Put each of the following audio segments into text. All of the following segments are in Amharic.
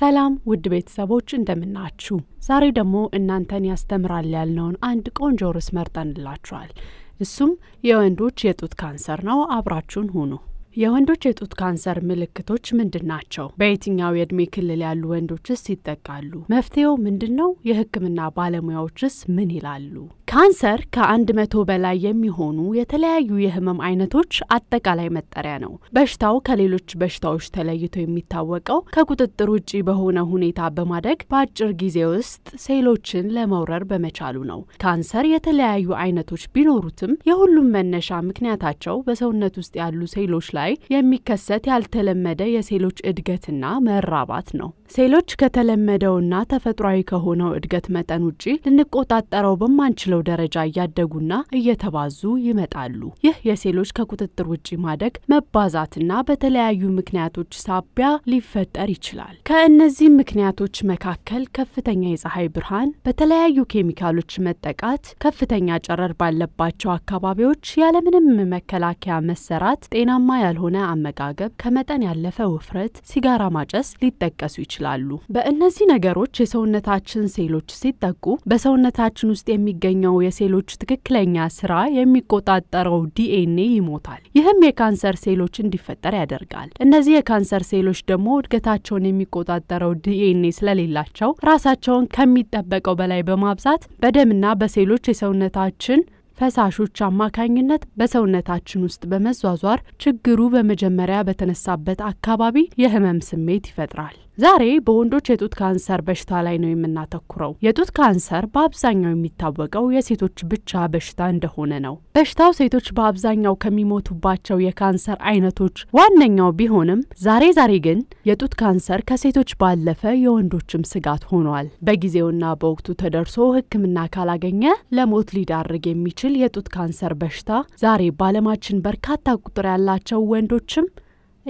ሰላም ውድ ቤተሰቦች እንደምናችሁ። ዛሬ ደግሞ እናንተን ያስተምራል ያልነውን አንድ ቆንጆ ርዕስ መርጠንላችኋል። እሱም የወንዶች የጡት ካንሰር ነው። አብራችሁን ሁኑ። የወንዶች የጡት ካንሰር ምልክቶች ምንድን ናቸው? በየትኛው የእድሜ ክልል ያሉ ወንዶችስ ይጠቃሉ? መፍትሄው ምንድን ነው? የሕክምና ባለሙያዎችስ ምን ይላሉ? ካንሰር ከአንድ መቶ በላይ የሚሆኑ የተለያዩ የህመም አይነቶች አጠቃላይ መጠሪያ ነው። በሽታው ከሌሎች በሽታዎች ተለይቶ የሚታወቀው ከቁጥጥር ውጪ በሆነ ሁኔታ በማደግ በአጭር ጊዜ ውስጥ ሴሎችን ለመውረር በመቻሉ ነው። ካንሰር የተለያዩ አይነቶች ቢኖሩትም የሁሉም መነሻ ምክንያታቸው በሰውነት ውስጥ ያሉ ሴሎች ላይ የሚከሰት ያልተለመደ የሴሎች እድገትና መራባት ነው። ሴሎች ከተለመደውና ተፈጥሯዊ ከሆነው እድገት መጠን ውጪ ልንቆጣጠረው በማንችለው ደረጃ እያደጉና እየተባዙ ይመጣሉ። ይህ የሴሎች ከቁጥጥር ውጪ ማደግ መባዛትና በተለያዩ ምክንያቶች ሳቢያ ሊፈጠር ይችላል። ከእነዚህ ምክንያቶች መካከል ከፍተኛ የፀሐይ ብርሃን፣ በተለያዩ ኬሚካሎች መጠቃት፣ ከፍተኛ ጨረር ባለባቸው አካባቢዎች ያለምንም መከላከያ መሰራት ጤናማ ያልሆነ አመጋገብ፣ ከመጠን ያለፈ ውፍረት፣ ሲጋራ ማጨስ ሊጠቀሱ ይችላሉ። በእነዚህ ነገሮች የሰውነታችን ሴሎች ሲጠቁ በሰውነታችን ውስጥ የሚገኘው የሴሎች ትክክለኛ ስራ የሚቆጣጠረው ዲኤንኤ ይሞታል። ይህም የካንሰር ሴሎች እንዲፈጠር ያደርጋል። እነዚህ የካንሰር ሴሎች ደግሞ እድገታቸውን የሚቆጣጠረው ዲኤንኤ ስለሌላቸው ራሳቸውን ከሚጠበቀው በላይ በማብዛት በደምና በሴሎች የሰውነታችን ፈሳሾች አማካኝነት በሰውነታችን ውስጥ በመዟዟር ችግሩ በመጀመሪያ በተነሳበት አካባቢ የህመም ስሜት ይፈጥራል። ዛሬ በወንዶች የጡት ካንሰር በሽታ ላይ ነው የምናተኩረው። የጡት ካንሰር በአብዛኛው የሚታወቀው የሴቶች ብቻ በሽታ እንደሆነ ነው። በሽታው ሴቶች በአብዛኛው ከሚሞቱባቸው የካንሰር አይነቶች ዋነኛው ቢሆንም ዛሬ ዛሬ ግን የጡት ካንሰር ከሴቶች ባለፈ የወንዶችም ስጋት ሆኗል። በጊዜውና በወቅቱ ተደርሶ ሕክምና ካላገኘ ለሞት ሊዳርግ የሚችል የጡት ካንሰር በሽታ ዛሬ በዓለማችን በርካታ ቁጥር ያላቸው ወንዶችም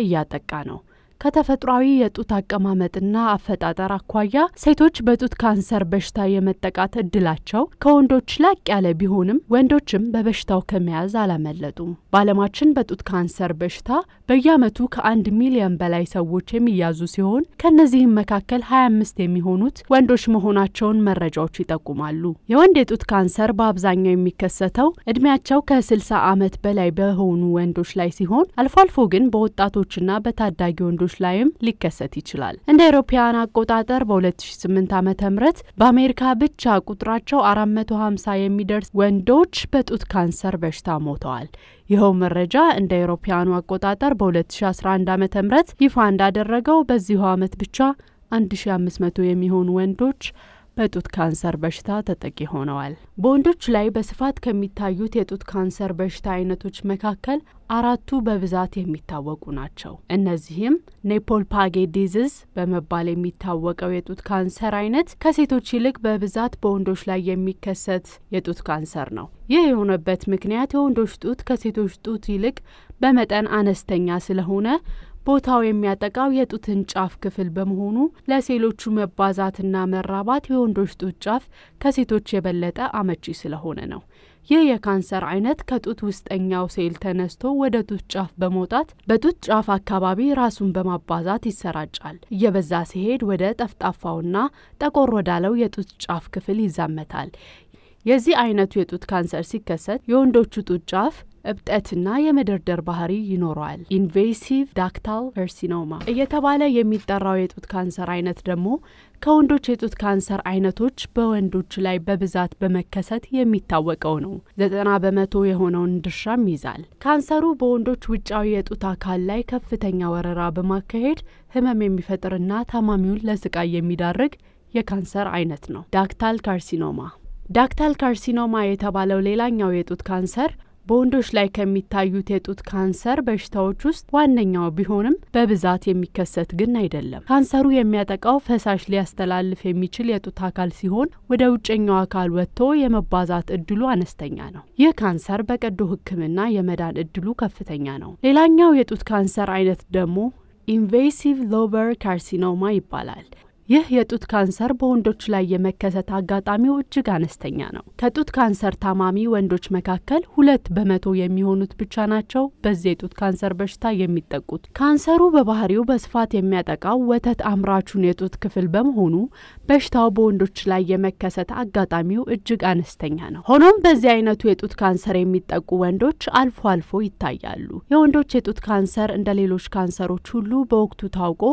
እያጠቃ ነው። ከተፈጥሯዊ የጡት አቀማመጥና አፈጣጠር አኳያ ሴቶች በጡት ካንሰር በሽታ የመጠቃት እድላቸው ከወንዶች ላቅ ያለ ቢሆንም ወንዶችም በበሽታው ከመያዝ አላመለጡም። በዓለማችን በጡት ካንሰር በሽታ በየዓመቱ ከአንድ ሚሊዮን በላይ ሰዎች የሚያዙ ሲሆን ከእነዚህም መካከል 25 የሚሆኑት ወንዶች መሆናቸውን መረጃዎች ይጠቁማሉ። የወንድ የጡት ካንሰር በአብዛኛው የሚከሰተው እድሜያቸው ከ60 ዓመት በላይ በሆኑ ወንዶች ላይ ሲሆን አልፎ አልፎ ግን በወጣቶችና በታዳጊ ወንዶች ኃይሎች ላይም ሊከሰት ይችላል። እንደ አውሮፓውያን አቆጣጠር በ2008 ዓ ም በአሜሪካ ብቻ ቁጥራቸው 450 የሚደርስ ወንዶች በጡት ካንሰር በሽታ ሞተዋል። ይኸው መረጃ እንደ አውሮፓውያኑ አቆጣጠር በ2011 ዓ ም ይፋ እንዳደረገው በዚሁ ዓመት ብቻ 1500 የሚሆኑ ወንዶች በጡት ካንሰር በሽታ ተጠቂ ሆነዋል። በወንዶች ላይ በስፋት ከሚታዩት የጡት ካንሰር በሽታ አይነቶች መካከል አራቱ በብዛት የሚታወቁ ናቸው። እነዚህም ኔፖልፓጌ ዲዝዝ በመባል የሚታወቀው የጡት ካንሰር አይነት ከሴቶች ይልቅ በብዛት በወንዶች ላይ የሚከሰት የጡት ካንሰር ነው። ይህ የሆነበት ምክንያት የወንዶች ጡት ከሴቶች ጡት ይልቅ በመጠን አነስተኛ ስለሆነ ቦታው የሚያጠቃው የጡትን ጫፍ ክፍል በመሆኑ ለሴሎቹ መባዛትና መራባት የወንዶች ጡት ጫፍ ከሴቶች የበለጠ አመቺ ስለሆነ ነው። ይህ የካንሰር አይነት ከጡት ውስጠኛው ሴል ተነስቶ ወደ ጡት ጫፍ በመውጣት በጡት ጫፍ አካባቢ ራሱን በማባዛት ይሰራጫል። እየበዛ ሲሄድ ወደ ጠፍጣፋውና ጠቆር ወዳለው የጡት ጫፍ ክፍል ይዛመታል። የዚህ አይነቱ የጡት ካንሰር ሲከሰት የወንዶቹ ጡት ጫፍ እብጠትና የመደርደር ባህሪ ይኖረዋል። ኢንቬሲቭ ዳክታል ፐርሲኖማ እየተባለ የሚጠራው የጡት ካንሰር አይነት ደግሞ ከወንዶች የጡት ካንሰር አይነቶች በወንዶች ላይ በብዛት በመከሰት የሚታወቀው ነው። ዘጠና በመቶ የሆነውን ድርሻም ይዛል። ካንሰሩ በወንዶች ውጫዊ የጡት አካል ላይ ከፍተኛ ወረራ በማካሄድ ህመም የሚፈጥርና ታማሚውን ለስቃይ የሚዳርግ የካንሰር አይነት ነው። ዳክታል ካርሲኖማ ዳክታል ካርሲኖማ የተባለው ሌላኛው የጡት ካንሰር በወንዶች ላይ ከሚታዩት የጡት ካንሰር በሽታዎች ውስጥ ዋነኛው ቢሆንም በብዛት የሚከሰት ግን አይደለም። ካንሰሩ የሚያጠቃው ፈሳሽ ሊያስተላልፍ የሚችል የጡት አካል ሲሆን ወደ ውጨኛው አካል ወጥቶ የመባዛት እድሉ አነስተኛ ነው። ይህ ካንሰር በቀዶ ሕክምና የመዳን እድሉ ከፍተኛ ነው። ሌላኛው የጡት ካንሰር አይነት ደግሞ ኢንቬሲቭ ሎበር ካርሲኖማ ይባላል። ይህ የጡት ካንሰር በወንዶች ላይ የመከሰት አጋጣሚው እጅግ አነስተኛ ነው። ከጡት ካንሰር ታማሚ ወንዶች መካከል ሁለት በመቶ የሚሆኑት ብቻ ናቸው በዚህ የጡት ካንሰር በሽታ የሚጠቁት። ካንሰሩ በባህሪው በስፋት የሚያጠቃው ወተት አምራቹን የጡት ክፍል በመሆኑ በሽታው በወንዶች ላይ የመከሰት አጋጣሚው እጅግ አነስተኛ ነው። ሆኖም በዚህ አይነቱ የጡት ካንሰር የሚጠቁ ወንዶች አልፎ አልፎ ይታያሉ። የወንዶች የጡት ካንሰር እንደ ሌሎች ካንሰሮች ሁሉ በወቅቱ ታውቆ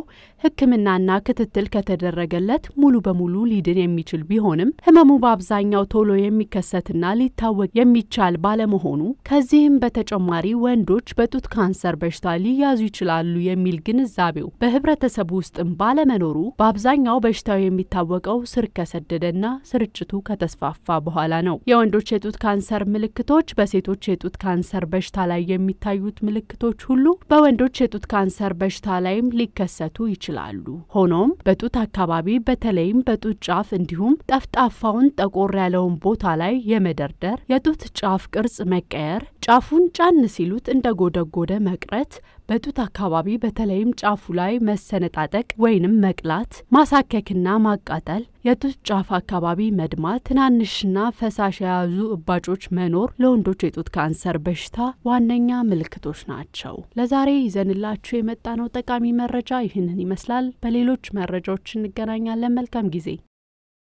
ሕክምናና ክትትል ከተደ የተደረገለት ሙሉ በሙሉ ሊድን የሚችል ቢሆንም ህመሙ በአብዛኛው ቶሎ የሚከሰትና ሊታወቅ የሚቻል ባለመሆኑ ከዚህም በተጨማሪ ወንዶች በጡት ካንሰር በሽታ ሊያዙ ይችላሉ የሚል ግንዛቤው በህብረተሰቡ ውስጥም ባለመኖሩ በአብዛኛው በሽታው የሚታወቀው ስር ከሰደደና ስርጭቱ ከተስፋፋ በኋላ ነው። የወንዶች የጡት ካንሰር ምልክቶች በሴቶች የጡት ካንሰር በሽታ ላይ የሚታዩት ምልክቶች ሁሉ በወንዶች የጡት ካንሰር በሽታ ላይም ሊከሰቱ ይችላሉ። ሆኖም በጡት አካባቢ በተለይም በጡት ጫፍ እንዲሁም ጠፍጣፋውን ጠቆር ያለውን ቦታ ላይ የመደርደር የጡት ጫፍ ቅርጽ መቀየር፣ ጫፉን ጫን ሲሉት እንደ ጎደጎደ መቅረት፣ በጡት አካባቢ በተለይም ጫፉ ላይ መሰነጣጠቅ ወይንም መቅላት፣ ማሳከክና ማቃጠል፣ የጡት ጫፍ አካባቢ መድማት፣ ትናንሽና ፈሳሽ የያዙ እባጮች መኖር ለወንዶች የጡት ካንሰር በሽታ ዋነኛ ምልክቶች ናቸው። ለዛሬ ይዘንላችሁ የመጣ ነው ጠቃሚ መረጃ ይህንን ይመስላል። በሌሎች መረጃዎችን እንገናኛለን። መልካም ጊዜ